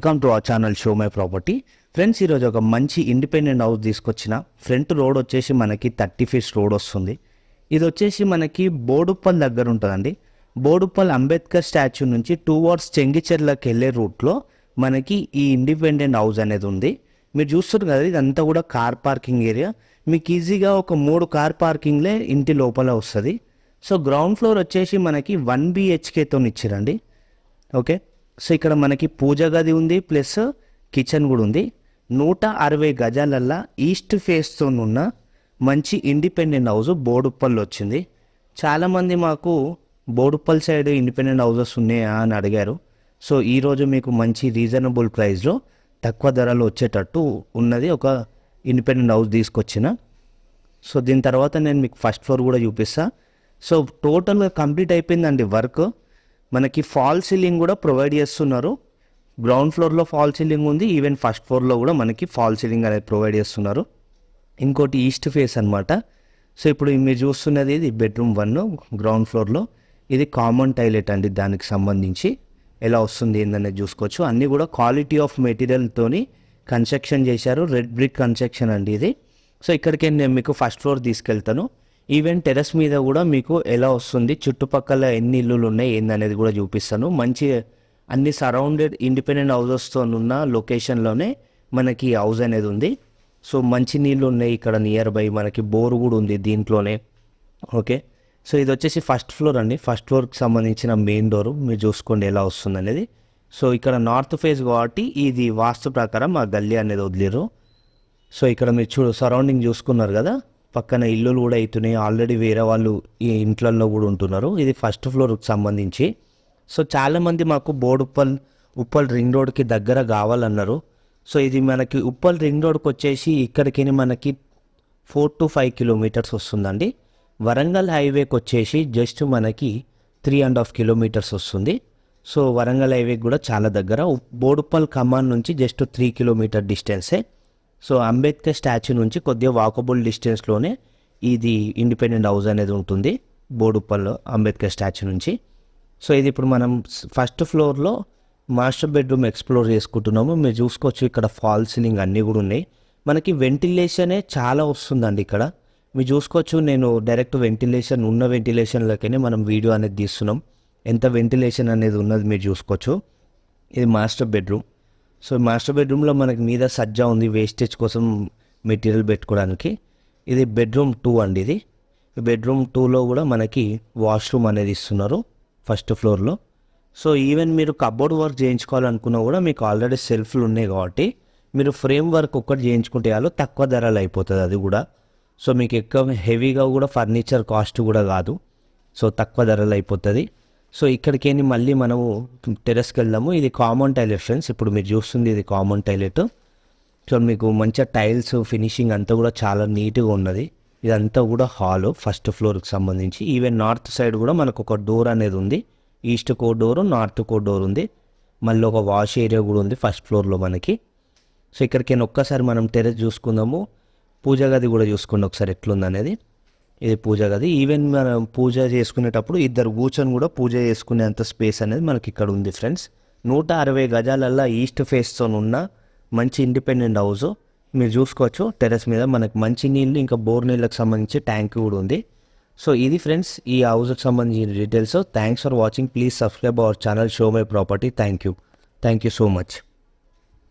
welcome to ఆ channel show my property friends ఈరోజు ఒక మంచి ఇండిపెండెంట్ హౌస్ తీసుకొచ్చిన ఫ్రంట్ రోడ్ వచ్చేసి మనకి థర్టీ ఫీట్స్ రోడ్ వస్తుంది ఇది వచ్చేసి మనకి బోడుప్పల్ దగ్గర ఉంటుందండి బోడుప్పల్ అంబేద్కర్ స్టాచ్యూ నుంచి టూ వార్స్ చెంగిచెర్లకు వెళ్ళే రూట్లో మనకి ఈ ఇండిపెండెంట్ హౌస్ అనేది ఉంది మీరు చూస్తారు కదా ఇదంతా కూడా కార్ పార్కింగ్ ఏరియా మీకు ఈజీగా ఒక మూడు కార్ పార్కింగ్లే ఇంటి లోపల వస్తుంది సో గ్రౌండ్ ఫ్లోర్ వచ్చేసి మనకి వన్ బీహెచ్కేతో ఇచ్చిరండి ఓకే సో ఇక్కడ మనకి పూజ గది ఉంది ప్లస్ కిచెన్ కూడా ఉంది నూట అరవై గజాలల్లా ఈస్ట్ ఫేస్తో ఉన్న మంచి ఇండిపెండెంట్ హౌస్ బోడుప్పల్లో వచ్చింది చాలామంది మాకు బోడుప్పల్ సైడ్ ఇండిపెండెంట్ హౌసెస్ ఉన్నాయా అని అడిగారు సో ఈరోజు మీకు మంచి రీజనబుల్ ప్రైస్లో తక్కువ ధరలో వచ్చేటట్టు ఉన్నది ఒక ఇండిపెండెంట్ హౌస్ తీసుకొచ్చిన సో దీని తర్వాత నేను మీకు ఫస్ట్ ఫ్లోర్ కూడా చూపిస్తాను సో టోటల్గా కంప్లీట్ అయిపోయిందండి వర్క్ మనకి ఫాల్ సీలింగ్ కూడా ప్రొవైడ్ చేస్తున్నారు గ్రౌండ్ ఫ్లోర్లో ఫాల్ సీలింగ్ ఉంది ఈవెన్ ఫస్ట్ ఫ్లోర్లో కూడా మనకి ఫాల్ సీలింగ్ అనేది ప్రొవైడ్ చేస్తున్నారు ఇంకోటి ఈస్ట్ ఫేస్ అనమాట సో ఇప్పుడు మీరు చూస్తున్నది ఇది బెడ్రూమ్ వన్ గ్రౌండ్ ఫ్లోర్లో ఇది కామన్ టైలెట్ అండి దానికి సంబంధించి ఎలా వస్తుంది ఏందనేది చూసుకోవచ్చు అన్నీ కూడా క్వాలిటీ ఆఫ్ మెటీరియల్తో కన్స్ట్రక్షన్ చేశారు రెడ్ బ్రిక్ కన్స్ట్రక్షన్ అండి ఇది సో ఇక్కడికి నేను మీకు ఫస్ట్ ఫ్లోర్ తీసుకెళ్తాను ఈవెన్ టెరస్ మీద కూడా మీకు ఎలా వస్తుంది చుట్టుపక్కల ఎన్ని ఇల్లులు ఉన్నాయి ఏందనేది కూడా చూపిస్తాను మంచి అన్ని సరౌండెడ్ ఇండిపెండెంట్ హౌజెస్తో ఉన్న లొకేషన్లోనే మనకి హౌస్ అనేది ఉంది సో మంచి నీళ్ళు ఉన్నాయి ఇక్కడ నియర్ బై మనకి బోర్ కూడా ఉంది దీంట్లోనే ఓకే సో ఇది వచ్చేసి ఫస్ట్ ఫ్లోర్ అండి ఫస్ట్ ఫ్లోర్కి సంబంధించిన మెయిన్ డోర్ మీరు చూసుకోండి ఎలా వస్తుంది అనేది సో ఇక్కడ నార్త్ ఫేస్ కాబట్టి ఇది వాస్తు ప్రకారం ఆ గల్లీ అనేది వదిలేరు సో ఇక్కడ మీరు చూడు సరౌండింగ్ చూసుకున్నారు కదా పక్కన ఇల్లులు కూడా అవుతున్నాయి ఆల్రెడీ వేరే వాళ్ళు ఈ ఇంట్లల్లో కూడా ఉంటున్నారు ఇది ఫస్ట్ ఫ్లోర్కి సంబంధించి సో చాలామంది మాకు బోర్డుప్పల్ ఉప్పల్ రింగ్ రోడ్కి దగ్గర కావాలన్నారు సో ఇది మనకి ఉప్పల్ రింగ్ రోడ్కి వచ్చేసి ఇక్కడికి మనకి ఫోర్ టు ఫైవ్ కిలోమీటర్స్ వస్తుందండి వరంగల్ హైవేకి వచ్చేసి జస్ట్ మనకి త్రీ అండ్ హాఫ్ కిలోమీటర్స్ వస్తుంది సో వరంగల్ హైవేకి కూడా చాలా దగ్గర బోడుప్పల్ ఖమ్మం నుంచి జస్ట్ త్రీ కిలోమీటర్ డిస్టెన్సే సో అంబేద్కర్ స్టాచ్యూ నుంచి కొద్దిగా వాకబుల్ డిస్టెన్స్లోనే ఇది ఇండిపెండెంట్ హౌస్ అనేది ఉంటుంది బోడుప్పల్లో అంబేద్కర్ స్టాచ్యూ నుంచి సో ఇది ఇప్పుడు మనం ఫస్ట్ ఫ్లోర్లో మాస్టర్ బెడ్రూమ్ ఎక్స్ప్లోర్ చేసుకుంటున్నాము మీరు చూసుకోవచ్చు ఇక్కడ ఫాల్ సీలింగ్ అన్నీ కూడా ఉన్నాయి మనకి వెంటిలేషనే చాలా వస్తుందండి ఇక్కడ మీరు చూసుకోవచ్చు నేను డైరెక్ట్ వెంటిలేషన్ ఉన్న వెంటిలేషన్లకనే మనం వీడియో అనేది తీస్తున్నాం ఎంత వెంటిలేషన్ అనేది ఉన్నది మీరు చూసుకోవచ్చు ఇది మాస్టర్ బెడ్రూమ్ సో మాస్టర్ బెడ్రూమ్లో మనకి మీద సజ్జా ఉంది వేస్టేజ్ కోసం మెటీరియల్ పెట్టుకోవడానికి ఇది బెడ్రూమ్ టూ అండి ఇది బెడ్రూమ్ టూలో కూడా మనకి వాష్రూమ్ అనేది ఇస్తున్నారు ఫస్ట్ ఫ్లోర్లో సో ఈవెన్ మీరు కబోర్డ్ వర్క్ చేయించుకోవాలనుకున్నా కూడా మీకు ఆల్రెడీ సెల్ఫ్లు ఉన్నాయి కాబట్టి మీరు ఫ్రేమ్ వర్క్ ఒక్కటి చేయించుకుంటే వాళ్ళు తక్కువ ధరలు అయిపోతుంది అది కూడా సో మీకు ఎక్కువ హెవీగా కూడా ఫర్నిచర్ కాస్ట్ కూడా కాదు సో తక్కువ ధరలు అయిపోతుంది సో ఇక్కడికేని మళ్ళీ మనము టెరెస్కి వెళ్దాము ఇది కామన్ టైలెట్ ఫ్రెండ్స్ ఇప్పుడు మీరు చూస్తుంది ఇది కామన్ టైలెట్ సో మీకు మంచిగా టైల్స్ ఫినిషింగ్ అంతా కూడా చాలా నీట్గా ఉన్నది ఇదంతా కూడా హాలు ఫస్ట్ ఫ్లోర్కి సంబంధించి ఈవెన్ నార్త్ సైడ్ కూడా మనకు ఒక డోర్ అనేది ఉంది ఈస్ట్ కో డోర్ నార్త్ కో డోర్ ఉంది మళ్ళీ ఒక వాష్ ఏరియా కూడా ఉంది ఫస్ట్ ఫ్లోర్లో మనకి సో ఇక్కడికి ఒక్కసారి మనం టెరెస్ చూసుకుందాము పూజ గది కూడా చూసుకోండి ఒకసారి ఎట్లుందనేది ఇది పూజ గది ఈవెన్ మనం పూజ చేసుకునేటప్పుడు ఇద్దరు కూర్చొని కూడా పూజ చేసుకునేంత స్పేస్ అనేది మనకి ఇక్కడ ఉంది ఫ్రెండ్స్ నూట అరవై గజాలల్లో ఈస్ట్ ఫేస్తో ఉన్న మంచి ఇండిపెండెంట్ హౌస్ మీరు చూసుకోవచ్చు టెరెస్ మీద మనకి మంచి నీళ్ళు ఇంకా బోర్ నీళ్ళకి సంబంధించి ట్యాంక్ కూడా ఉంది సో ఇది ఫ్రెండ్స్ ఈ హౌస్కి సంబంధించిన details thanks for watching please subscribe our channel show my property thank you thank you so much